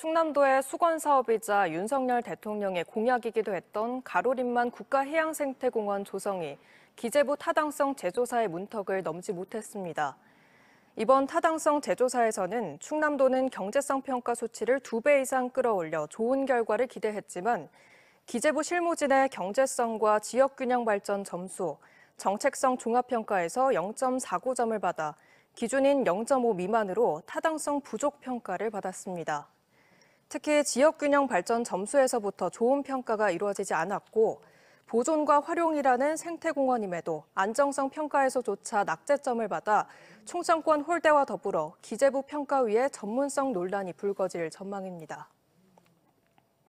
충남도의 수건 사업이자 윤석열 대통령의 공약이기도 했던 가로림만 국가해양생태공원 조성이 기재부 타당성 제조사의 문턱을 넘지 못했습니다. 이번 타당성 제조사에서는 충남도는 경제성 평가 수치를 두 배 이상 끌어올려 좋은 결과를 기대했지만 기재부 실무진의 경제성과 지역균형 발전 점수, 정책성 종합평가에서 0.49점을 받아 기준인 0.5 미만으로 타당성 부족 평가를 받았습니다. 특히 지역균형 발전 점수에서부터 좋은 평가가 이루어지지 않았고 보존과 활용이라는 생태공원임에도 안정성 평가에서조차 낙제점을 받아 총청권 홀대와 더불어 기재부 평가위의 전문성 논란이 불거질 전망입니다.